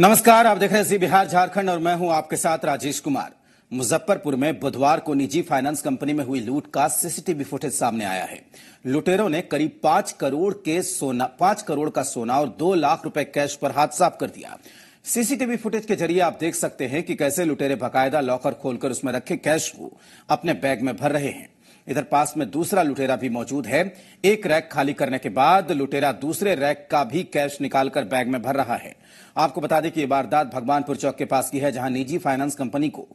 नमस्कार आप देख रहे हैं जी बिहार झारखंड और मैं हूं आपके साथ राजेश कुमार मुजफ्फरपुर में बुधवार को निजी फाइनेंस कंपनी में हुई लूट का सीसीटीवी फुटेज सामने आया है लुटेरों ने करीब पांच करोड़ के सोना पांच करोड़ का सोना और दो लाख रुपए कैश पर हाथ साफ कर दिया सीसीटीवी फुटेज के जरिए आप देख सकते हैं कि कैसे लुटेरे बाकायदा लॉकर खोलकर उसमें रखे कैश को अपने बैग में भर रहे हैं इधर पास में दूसरा लुटेरा भी मौजूद है एक रैक खाली करने के बाद लुटेरा दूसरे रैक का भी कैश निकालकर बैग में भर रहा है आपको बता दें कि यह वारदात भगवानपुर चौक के पास की है जहां निजी फाइनेंस कंपनी को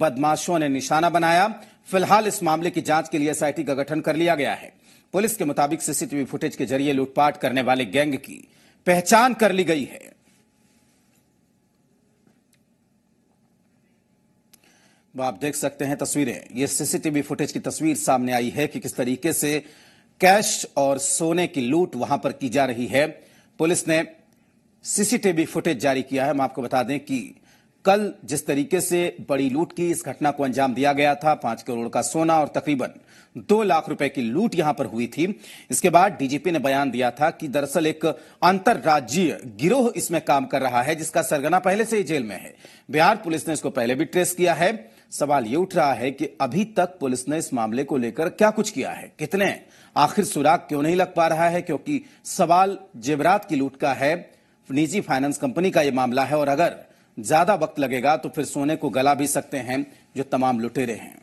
बदमाशों ने निशाना बनाया फिलहाल इस मामले की जांच के लिए एसआईटी का गठन कर लिया गया है पुलिस के मुताबिक सीसीटीवी फुटेज के जरिए लूटपाट करने वाले गैंग की पहचान कर ली गई है आप देख सकते हैं तस्वीरें ये सीसीटीवी फुटेज की तस्वीर सामने आई है कि किस तरीके से कैश और सोने की लूट वहां पर की जा रही है पुलिस ने सीसीटीवी फुटेज जारी किया है हम आपको बता दें कि कल जिस तरीके से बड़ी लूट की इस घटना को अंजाम दिया गया था पांच करोड़ का सोना और तकरीबन दो लाख रुपए की लूट यहां पर हुई थी इसके बाद डीजीपी ने बयान दिया था कि दरअसल एक अंतर्राज्यीय गिरोह इसमें काम कर रहा है जिसका सरगना पहले से ही जेल में है बिहार पुलिस ने इसको पहले भी ट्रेस किया है सवाल ये उठ रहा है कि अभी तक पुलिस ने इस मामले को लेकर क्या कुछ किया है कितने आखिर सुराग क्यों नहीं लग पा रहा है क्योंकि सवाल जेवरात की लूट का है निजी फाइनेंस कंपनी का यह मामला है और अगर ज्यादा वक्त लगेगा तो फिर सोने को गला भी सकते हैं जो तमाम लुटेरे हैं